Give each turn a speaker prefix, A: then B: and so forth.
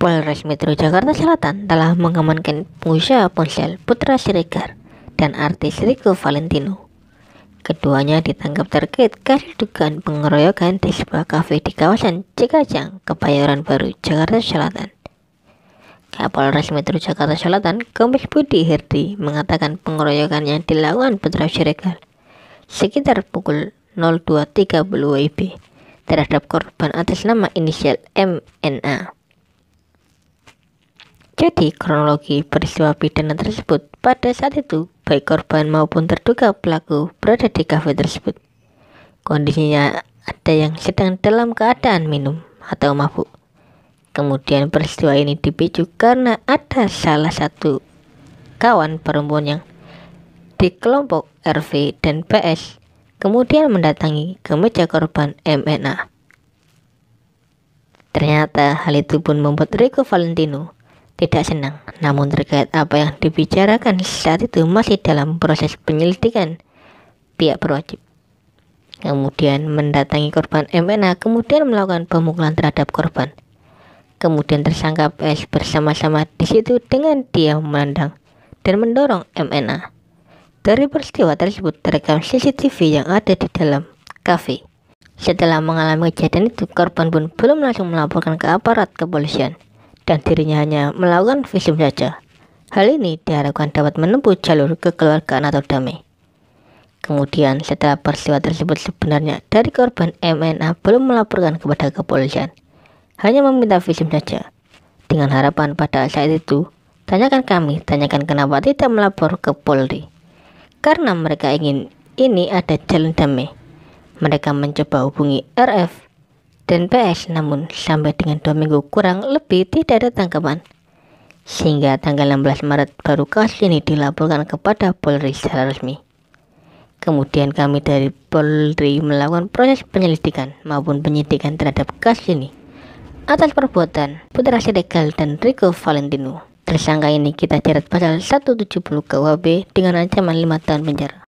A: Polres Metro Jakarta Selatan telah mengamankan pengusaha ponsel Putra Siregar dan artis Rico Valentino. Keduanya ditangkap terkait kasus dugaan pengeroyokan di sebuah kafe di kawasan Cikajang, Kebayoran Baru, Jakarta Selatan. Kapolres Metro Jakarta Selatan, Komis Budi Herdi, mengatakan pengeroyokan yang dilakukan Putra Siregar sekitar pukul 02.30 WIB terhadap korban atas nama inisial MNA jadi, kronologi peristiwa pidana tersebut pada saat itu, baik korban maupun terduga pelaku berada di kafe tersebut. Kondisinya ada yang sedang dalam keadaan minum atau mabuk. Kemudian peristiwa ini dipicu karena ada salah satu kawan perempuan yang di kelompok RV dan PS kemudian mendatangi ke korban MNA. Ternyata hal itu pun membuat Rico Valentino tidak senang. Namun terkait apa yang dibicarakan saat itu masih dalam proses penyelidikan pihak berwajib. Kemudian mendatangi korban MNA, kemudian melakukan pemukulan terhadap korban. Kemudian tersangka PS bersama-sama di situ dengan dia memandang dan mendorong MNA. Dari peristiwa tersebut terekam CCTV yang ada di dalam kafe. Setelah mengalami kejadian itu, korban pun belum langsung melaporkan ke aparat kepolisian dan dirinya hanya melakukan visum saja. Hal ini diharapkan dapat menempuh jalur kekeluargaan atau damai. Kemudian setelah peristiwa tersebut sebenarnya dari korban MNA belum melaporkan kepada kepolisian. Hanya meminta visum saja. Dengan harapan pada saat itu, tanyakan kami, tanyakan kenapa tidak melapor ke Polri. Karena mereka ingin ini ada jalan damai. Mereka mencoba hubungi RF dan PS namun sampai dengan dua minggu kurang lebih tidak ada tangkapan sehingga tanggal 16 Maret baru kasus ini dilaporkan kepada Polri secara resmi kemudian kami dari Polri melakukan proses penyelidikan maupun penyidikan terhadap kasus ini atas perbuatan Putra Sedegal dan Rico Valentino Tersangka ini kita jerat pasal 170 KUHP dengan ancaman 5 tahun penjara.